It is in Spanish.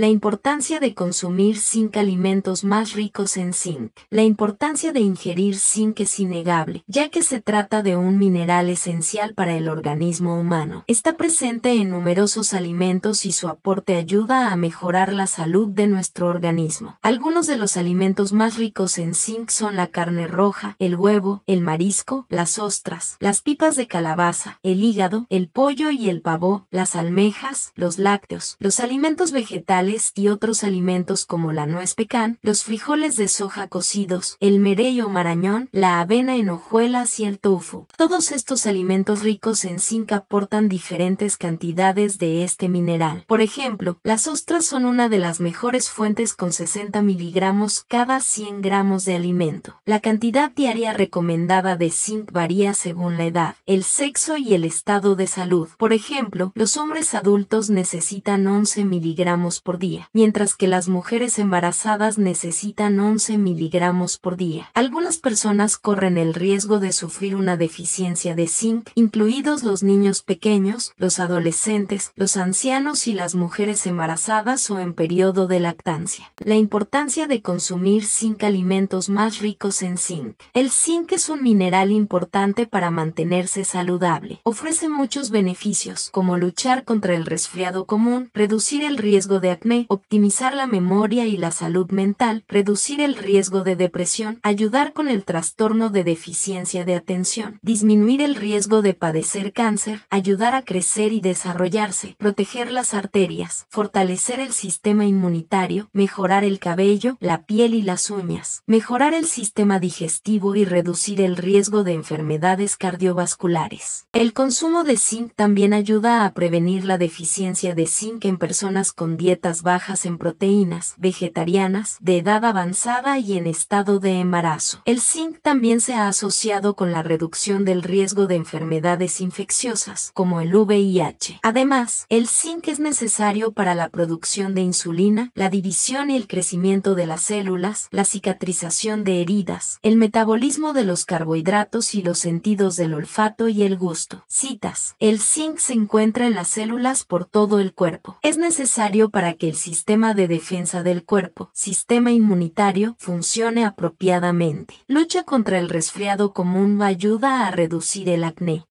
La importancia de consumir zinc alimentos más ricos en zinc. La importancia de ingerir zinc es innegable, ya que se trata de un mineral esencial para el organismo humano. Está presente en numerosos alimentos y su aporte ayuda a mejorar la salud de nuestro organismo. Algunos de los alimentos más ricos en zinc son la carne roja, el huevo, el marisco, las ostras, las pipas de calabaza, el hígado, el pollo y el pavó, las almejas, los lácteos, los alimentos vegetales y otros alimentos como la nuez pecan, los frijoles de soja cocidos, el merello marañón, la avena en hojuelas y el tofu. Todos estos alimentos ricos en zinc aportan diferentes cantidades de este mineral. Por ejemplo, las ostras son una de las mejores fuentes con 60 miligramos cada 100 gramos de alimento. La cantidad diaria recomendada de zinc varía según la edad, el sexo y el estado de salud. Por ejemplo, los hombres adultos necesitan 11 miligramos por día, mientras que las mujeres embarazadas necesitan 11 miligramos por día. Algunas personas corren el riesgo de sufrir una deficiencia de zinc, incluidos los niños pequeños, los adolescentes, los ancianos y las mujeres embarazadas o en periodo de lactancia. La importancia de consumir zinc alimentos más ricos en zinc. El zinc es un mineral importante para mantenerse saludable. Ofrece muchos beneficios, como luchar contra el resfriado común, reducir el riesgo de optimizar la memoria y la salud mental, reducir el riesgo de depresión, ayudar con el trastorno de deficiencia de atención, disminuir el riesgo de padecer cáncer, ayudar a crecer y desarrollarse, proteger las arterias, fortalecer el sistema inmunitario, mejorar el cabello, la piel y las uñas, mejorar el sistema digestivo y reducir el riesgo de enfermedades cardiovasculares. El consumo de zinc también ayuda a prevenir la deficiencia de zinc en personas con dieta bajas en proteínas, vegetarianas, de edad avanzada y en estado de embarazo. El zinc también se ha asociado con la reducción del riesgo de enfermedades infecciosas, como el VIH. Además, el zinc es necesario para la producción de insulina, la división y el crecimiento de las células, la cicatrización de heridas, el metabolismo de los carbohidratos y los sentidos del olfato y el gusto. Citas. El zinc se encuentra en las células por todo el cuerpo. Es necesario para que el sistema de defensa del cuerpo, sistema inmunitario, funcione apropiadamente. Lucha contra el resfriado común ayuda a reducir el acné.